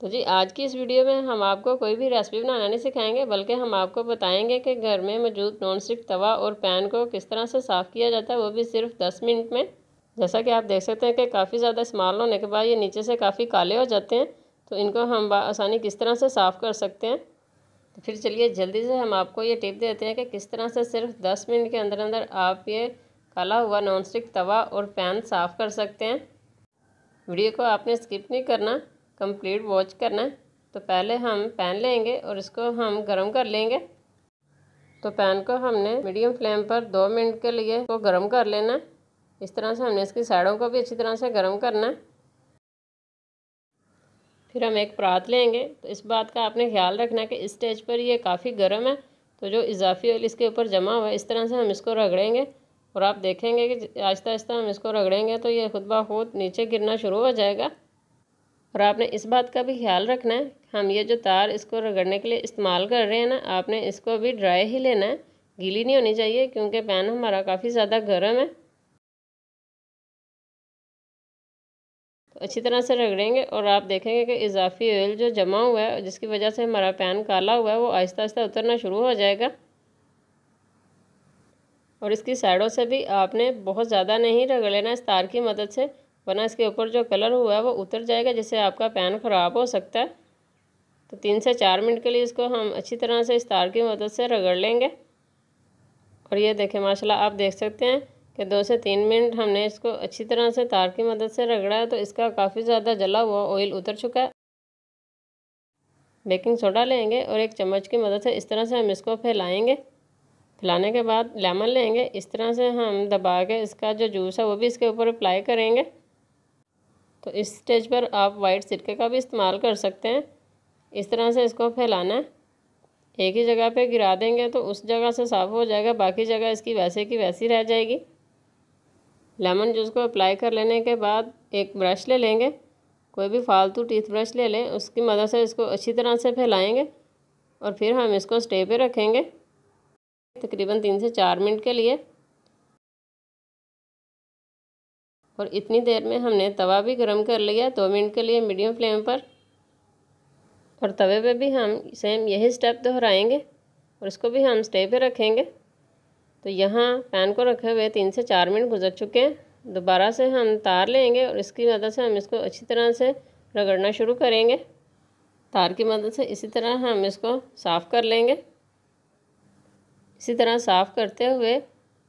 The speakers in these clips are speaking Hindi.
तो जी आज की इस वीडियो में हम आपको कोई भी रेसिपी बनाना नहीं सिखाएंगे बल्कि हम आपको बताएंगे कि घर में मौजूद नॉन स्टिक तवा और पैन को किस तरह से साफ़ किया जाता है वो भी सिर्फ दस मिनट में जैसा कि आप देख सकते हैं कि काफ़ी ज़्यादा इस्तेमाल होने के बाद ये नीचे से काफ़ी काले हो जाते हैं तो इनको हम आसानी किस तरह से साफ़ कर सकते हैं तो फिर चलिए जल्दी से हम आपको ये टिप देते हैं कि किस तरह से सिर्फ दस मिनट के अंदर अंदर आप ये काला हुआ नॉन स्टिक तवा और पैन साफ़ कर सकते हैं वीडियो को आपने स्किप नहीं करना कंप्लीट वॉच करना है तो पहले हम पैन लेंगे और इसको हम गर्म कर लेंगे तो पैन को हमने मीडियम फ्लेम पर दो मिनट के लिए को गर्म कर लेना है इस तरह से हमने इसकी साइडों को भी अच्छी तरह से गर्म करना है फिर हम एक परात लेंगे तो इस बात का आपने ख्याल रखना है कि इस स्टेज पर ये काफ़ी गर्म है तो जो इजाफी ऑयल इसके ऊपर जमा हुआ है इस तरह से हम इसको रगड़ेंगे और आप देखेंगे कि आहिस्ता आहिस्ता हम इसको रगड़ेंगे तो ये खुद ब खुद नीचे गिरना शुरू हो जाएगा और आपने इस बात का भी ख्याल रखना है हम ये जो तार इसको रगड़ने के लिए इस्तेमाल कर रहे हैं ना आपने इसको भी ड्राई ही लेना है गीली नहीं होनी चाहिए क्योंकि पैन हमारा काफ़ी ज़्यादा गर्म है तो अच्छी तरह से रगड़ेंगे और आप देखेंगे कि इजाफी ऑयल जो जमा हुआ है जिसकी वजह से हमारा पैन काला हुआ है वो आहिस्ता आहिस्ता उतरना शुरू हो जाएगा और इसकी साइडों से भी आपने बहुत ज़्यादा नहीं रगड़ लेना इस तार की मदद से वरना इसके ऊपर जो कलर हुआ है वो उतर जाएगा जिससे आपका पैन ख़राब हो सकता है तो तीन से चार मिनट के लिए इसको हम अच्छी तरह से इस तार की मदद से रगड़ लेंगे और ये देखें माशाला आप देख सकते हैं कि दो से तीन मिनट हमने इसको अच्छी तरह से तार की मदद से रगड़ा है तो इसका काफ़ी ज़्यादा जला हुआ ऑयल उतर चुका है बेकिंग सोडा लेंगे और एक चम्मच की मदद से इस तरह से हम इसको फैलाएँगे फैलाने के बाद लेमन लेंगे इस तरह से हम दबा के इसका जो जूस है वो भी इसके ऊपर अप्लाई करेंगे तो इस स्टेज पर आप वाइट सिरके का भी इस्तेमाल कर सकते हैं इस तरह से इसको फैलाना है एक ही जगह पे गिरा देंगे तो उस जगह से साफ़ हो जाएगा बाकी जगह इसकी वैसे की वैसी रह जाएगी लेमन जूस को अप्लाई कर लेने के बाद एक ब्रश ले लेंगे कोई भी फालतू टीथ ब्रश ले लें उसकी मदद से इसको अच्छी तरह से फैलाएँगे और फिर हम इसको स्टे पे रखेंगे तकरीबन तीन से चार मिनट के लिए और इतनी देर में हमने तवा भी गर्म कर लिया दो मिनट के लिए मीडियम फ्लेम पर और तवे पे भी हम सेम यही स्टेप दोहराएंगे और इसको भी हम स्टे पे रखेंगे तो यहाँ पैन को रखे हुए तीन से चार मिनट गुजर चुके हैं दोबारा से हम तार लेंगे और इसकी मदद से हम इसको अच्छी तरह से रगड़ना शुरू करेंगे तार की मदद से इसी तरह हम इसको साफ़ कर लेंगे इसी तरह साफ़ करते हुए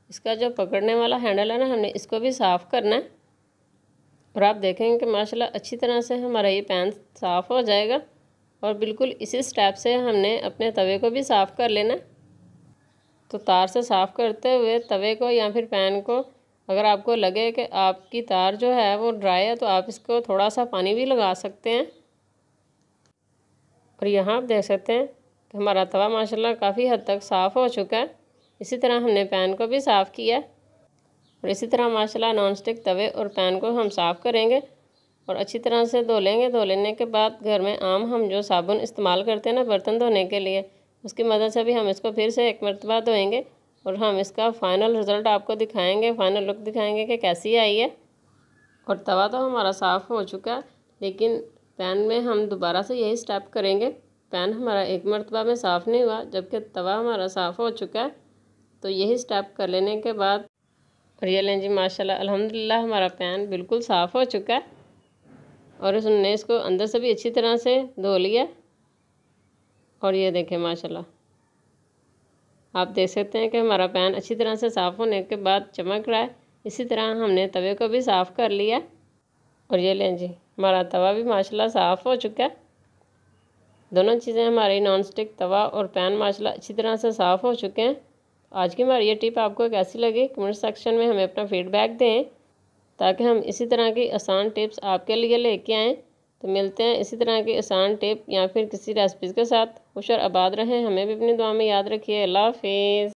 इसका जो पकड़ने वाला हैंडल है ना हमने इसको भी साफ़ करना है और आप देखेंगे कि माशाल्लाह अच्छी तरह से हमारा ये पैन साफ़ हो जाएगा और बिल्कुल इसी स्टेप से हमने अपने तवे को भी साफ़ कर लेना तो तार से साफ़ करते हुए तवे को या फिर पैन को अगर आपको लगे कि आपकी तार जो है वो ड्राई है तो आप इसको थोड़ा सा पानी भी लगा सकते हैं और यहाँ आप देख सकते हैं कि हमारा तवा माशाल्लाह काफ़ी हद तक साफ़ हो चुका है इसी तरह हमने पैन को भी साफ़ किया है और इसी तरह माशाल्लाह नॉन स्टिक तवे और पैन को हम साफ़ करेंगे और अच्छी तरह से धो लेंगे धो लेने के बाद घर में आम हम जो साबुन इस्तेमाल करते हैं ना बर्तन धोने के लिए उसकी मदद से भी हम इसको फिर से एक मरतबा धोएंगे और हम इसका फ़ाइनल रिज़ल्ट आपको दिखाएँगे फ़ाइनल लुक दिखाएँगे कि कैसी आई है और तवा तो हमारा साफ़ हो चुका है लेकिन पैन में हम दोबारा से यही स्टेप करेंगे पैन हमारा एक मरतबा में साफ़ नहीं हुआ जबकि तवा हमारा साफ़ हो चुका है तो यही स्टेप कर लेने के बाद और ये लें जी माशाल्लाह अल्हम्दुलिल्लाह हमारा पैन बिल्कुल साफ़ हो चुका है और उसने इसको अंदर से भी अच्छी तरह से धो लिया और ये देखें माशाल्लाह आप देख सकते हैं कि हमारा पैन अच्छी तरह से साफ़ होने के बाद चमक रहा है इसी तरह हमने तवे को भी साफ़ कर लिया और ये लें जी हमारा तवा भी माशाल्लाह साफ़ हो चुका है दोनों चीज़ें हमारी नॉन स्टिक तवा और पैन माशाल्लाह अच्छी तरह से साफ़ हो चुके हैं आज की हमारी ये टिप आपको कैसी लगी कमेंट सेक्शन में हमें अपना फीडबैक दें ताकि हम इसी तरह की आसान टिप्स आपके लिए लेके आएँ तो मिलते हैं इसी तरह की आसान टिप या फिर किसी रेसिपीज़ के साथ खुश और आबाद रहें हमें भी अपनी दुआ में याद रखिए अल्लाह हाफिज़